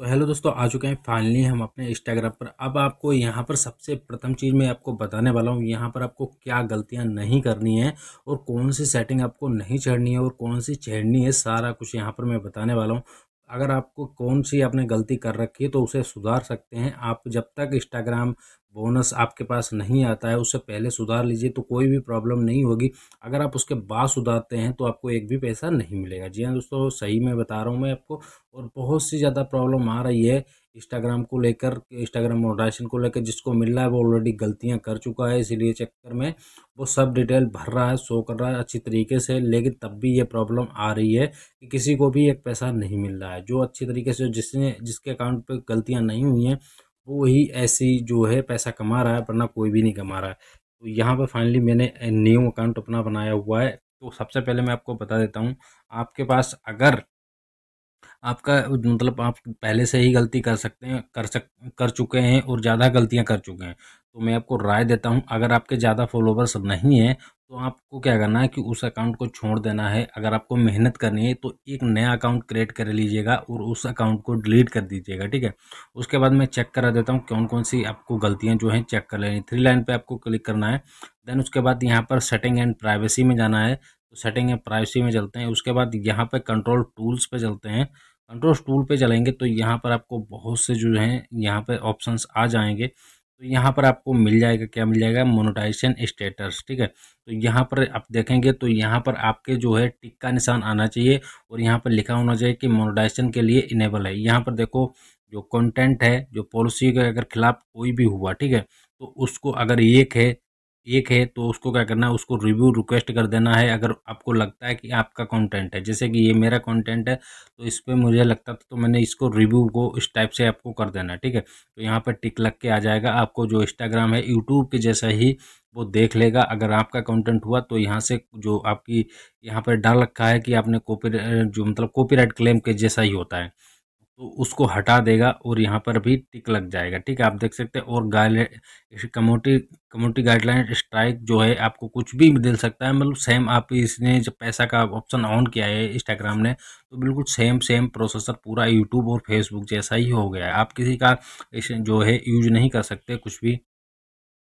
तो हेलो दोस्तों आ चुके हैं फाइनली हम अपने इंस्टाग्राम पर अब आपको यहाँ पर सबसे प्रथम चीज़ मैं आपको बताने वाला हूँ यहाँ पर आपको क्या गलतियाँ नहीं करनी है और कौन सी सेटिंग आपको नहीं छेड़नी है और कौन सी चढ़नी है सारा कुछ यहाँ पर मैं बताने वाला हूँ अगर आपको कौन सी आपने गलती कर रखी है तो उसे सुधार सकते हैं आप जब तक इंस्टाग्राम बोनस आपके पास नहीं आता है उससे पहले सुधार लीजिए तो कोई भी प्रॉब्लम नहीं होगी अगर आप उसके बाद सुधारते हैं तो आपको एक भी पैसा नहीं मिलेगा जी हाँ दोस्तों सही में बता रहा हूँ मैं आपको और बहुत सी ज़्यादा प्रॉब्लम आ रही है इंस्टाग्राम को लेकर इंस्टाग्राम मोडाइशन को लेकर जिसको मिल रहा है वो ऑलरेडी गलतियां कर चुका है इसीलिए चक्कर में वो सब डिटेल भर रहा है शो कर रहा है अच्छी तरीके से लेकिन तब भी ये प्रॉब्लम आ रही है कि किसी को भी एक पैसा नहीं मिल रहा है जो अच्छी तरीके से जिसने जिसके अकाउंट पर गलतियाँ नहीं हुई हैं वो ही ऐसी जो है पैसा कमा रहा है वरना कोई भी नहीं कमा रहा है तो यहाँ पर फाइनली मैंने न्यू अकाउंट अपना बनाया हुआ है तो सबसे पहले मैं आपको बता देता हूँ आपके पास अगर आपका मतलब आप पहले से ही गलती कर सकते हैं कर सक कर चुके हैं और ज़्यादा गलतियाँ कर चुके हैं तो मैं आपको राय देता हूँ अगर आपके ज़्यादा फॉलोवर्स नहीं हैं तो आपको क्या करना है कि उस अकाउंट को छोड़ देना है अगर आपको मेहनत करनी है तो एक नया अकाउंट क्रिएट कर लीजिएगा और उस अकाउंट को डिलीट कर दीजिएगा ठीक है उसके बाद मैं चेक करा देता हूँ कौन कौन सी आपको गलतियाँ जो हैं चेक कर लेनी थ्री लाइन पर आपको क्लिक करना है देन उसके बाद यहाँ पर सेटिंग एंड प्राइवेसी में जाना है तो सेटिंग है प्राइवेसी में चलते हैं उसके बाद यहाँ पर कंट्रोल टूल्स पर चलते हैं कंट्रोल टूल पर चलेंगे तो यहाँ पर आपको बहुत से जो हैं यहाँ पर ऑप्शन आ जाएंगे तो यहाँ पर आपको मिल जाएगा क्या मिल जाएगा मोनोटाइजेशन स्टेटस ठीक है तो यहाँ पर आप देखेंगे तो यहाँ पर आपके जो है टिक का निशान आना चाहिए और यहाँ पर लिखा होना चाहिए कि मोनोटाइजेशन के लिए इनेबल है यहाँ पर देखो जो कंटेंट है जो पॉलिसी के अगर खिलाफ कोई भी हुआ ठीक है तो उसको अगर एक है एक है तो उसको क्या करना है उसको रिव्यू रिक्वेस्ट कर देना है अगर आपको लगता है कि आपका कंटेंट है जैसे कि ये मेरा कंटेंट है तो इस पर मुझे लगता था तो मैंने इसको रिव्यू को इस टाइप से आपको कर देना है ठीक है तो यहाँ पर टिक लग के आ जाएगा आपको जो इंस्टाग्राम है यूट्यूब के जैसा ही वो देख लेगा अगर आपका कंटेंट हुआ तो यहाँ से जो आपकी यहाँ पर डाल रखा है कि आपने कॉपी जो मतलब कॉपीराइट क्लेम के जैसा ही होता है तो उसको हटा देगा और यहाँ पर भी टिक लग जाएगा ठीक है आप देख सकते हैं और guide community community guideline strike जो है आपको कुछ भी मिल सकता है मतलब सेम आप इसने जब पैसा का ऑप्शन ऑन किया है इंस्टाग्राम ने तो बिल्कुल सेम सेम प्रोसेसर पूरा यूट्यूब और फेसबुक जैसा ही हो गया है आप किसी का जो है यूज नहीं कर सकते कुछ भी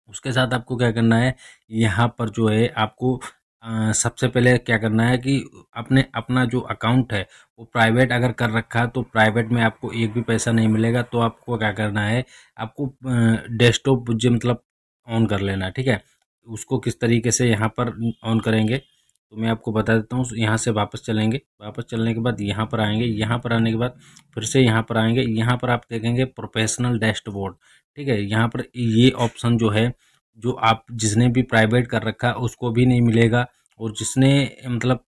उसके साथ आपको क्या करना है यहाँ पर जो है आपको सबसे पहले क्या करना है कि अपने अपना जो अकाउंट है वो प्राइवेट अगर कर रखा है तो प्राइवेट में आपको एक भी पैसा नहीं मिलेगा तो आपको क्या करना है आपको डेस्कटॉप जो मतलब ऑन कर लेना ठीक है उसको किस तरीके से यहाँ पर ऑन करेंगे तो मैं आपको बता देता हूँ यहाँ से वापस चलेंगे वापस चलने के बाद यहाँ पर आएंगे यहाँ पर आने के बाद फिर से यहाँ पर आएंगे यहाँ पर आप देखेंगे प्रोफेशनल डैशबोर्ड ठीक है यहाँ पर ये ऑप्शन जो है जो आप जिसने भी प्राइवेट कर रखा है उसको भी नहीं मिलेगा और जिसने मतलब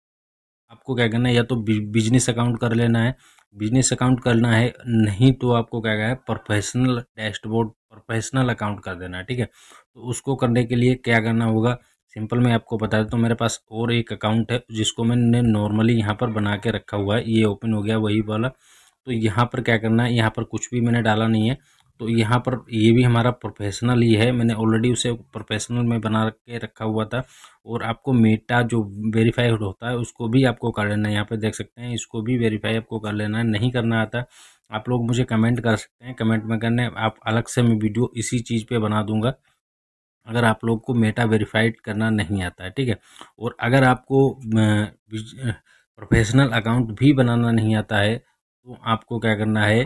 आपको क्या करना है या तो बिजनेस अकाउंट कर लेना है बिजनेस अकाउंट करना है नहीं तो आपको क्या करना है प्रोफेशनल डैशबोर्ड प्रोफेशनल अकाउंट कर देना है ठीक है तो उसको करने के लिए क्या करना होगा सिंपल मैं आपको बता देता हूँ मेरे पास और एक अकाउंट है जिसको मैंने नॉर्मली यहाँ पर बना के रखा हुआ है ये ओपन हो गया वही वाला तो यहाँ पर क्या करना है यहाँ पर कुछ भी मैंने डाला नहीं है तो यहाँ पर ये भी हमारा प्रोफेशनल ही है मैंने ऑलरेडी उसे प्रोफेशनल में बना के रखा हुआ था और आपको मेटा जो वेरीफाइड होता है उसको भी आपको कर लेना है यहाँ पर देख सकते हैं इसको भी वेरीफाई आपको कर लेना है नहीं करना आता आप लोग मुझे कमेंट कर सकते हैं कमेंट में करने आप अलग से मैं वीडियो इसी चीज़ पर बना दूँगा अगर आप लोग को मेटा वेरीफाइड करना नहीं आता है ठीक है और अगर आपको प्रोफेशनल अकाउंट भी बनाना नहीं आता है तो आपको क्या करना है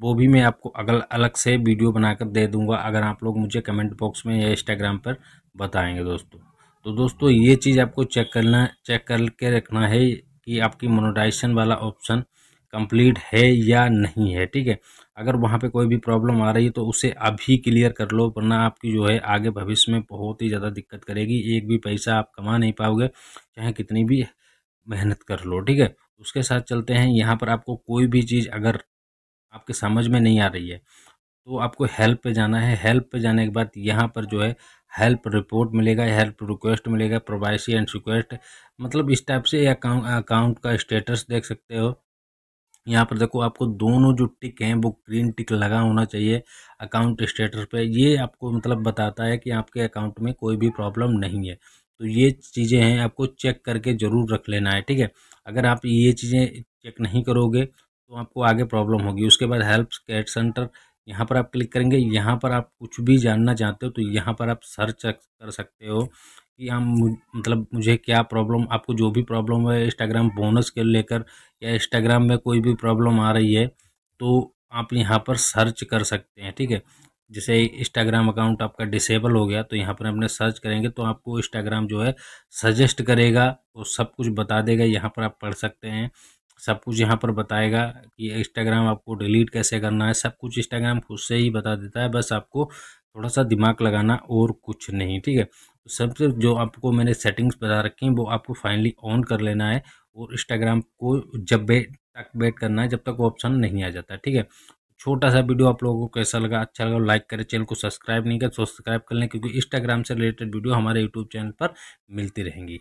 वो भी मैं आपको अगल अलग से वीडियो बनाकर दे दूंगा अगर आप लोग मुझे कमेंट बॉक्स में या इंस्टाग्राम पर बताएंगे दोस्तों तो दोस्तों ये चीज़ आपको चेक करना चेक करके रखना है कि आपकी मोनोटाइजेशन वाला ऑप्शन कंप्लीट है या नहीं है ठीक है अगर वहाँ पे कोई भी प्रॉब्लम आ रही है तो उसे अभी क्लियर कर लो वरना आपकी जो है आगे भविष्य में बहुत ही ज़्यादा दिक्कत करेगी एक भी पैसा आप कमा नहीं पाओगे चाहे कितनी भी मेहनत कर लो ठीक है उसके साथ चलते हैं यहाँ पर आपको कोई भी चीज़ अगर आपके समझ में नहीं आ रही है तो आपको हेल्प पे जाना है हेल्प पे जाने के बाद यहाँ पर जो है हेल्प रिपोर्ट मिलेगा हेल्प रिक्वेस्ट मिलेगा प्रोवाइसी एंड रिक्वेस्ट मतलब इस टाइप से अकाउंट अकाउंट का स्टेटस देख सकते हो यहाँ पर देखो आपको दोनों जो टिक हैं वो ग्रीन टिक लगा होना चाहिए अकाउंट स्टेटस पे ये आपको मतलब बताता है कि आपके अकाउंट में कोई भी प्रॉब्लम नहीं है तो ये चीज़ें हैं आपको चेक करके ज़रूर रख लेना है ठीक है अगर आप ये चीज़ें चेक नहीं करोगे तो आपको आगे प्रॉब्लम होगी उसके बाद हेल्प कैट सेंटर यहाँ पर आप क्लिक करेंगे यहाँ पर आप कुछ भी जानना चाहते हो तो यहाँ पर आप सर्च कर सकते हो कि हम मतलब मुझे क्या प्रॉब्लम आपको जो भी प्रॉब्लम है इंस्टाग्राम बोनस के लेकर या इंस्टाग्राम में कोई भी प्रॉब्लम आ रही है तो आप यहाँ पर सर्च कर सकते हैं ठीक है जैसे इंस्टाग्राम अकाउंट आपका डिसेबल हो गया तो यहाँ पर अपने सर्च करेंगे तो आपको इंस्टाग्राम जो है सजेस्ट करेगा और तो सब कुछ बता देगा यहाँ पर आप पढ़ सकते हैं सब कुछ यहाँ पर बताएगा कि इंस्टाग्राम आपको डिलीट कैसे करना है सब कुछ इंस्टाग्राम खुद से ही बता देता है बस आपको थोड़ा सा दिमाग लगाना और कुछ नहीं ठीक है तो सबसे जो आपको मैंने सेटिंग्स बता रखी हैं वो आपको फाइनली ऑन कर लेना है और इंस्टाग्राम को जब वेट तक वेट करना है जब तक वो ऑप्शन नहीं आ जाता ठीक है छोटा सा वीडियो आप लोगों को कैसा लगा अच्छा लगा लाइक करें चैनल को सब्सक्राइब नहीं करें सब्सक्राइब तो कर लें क्योंकि इंस्टाग्राम से रिलेटेड वीडियो हमारे यूट्यूब चैनल पर मिलती रहेंगी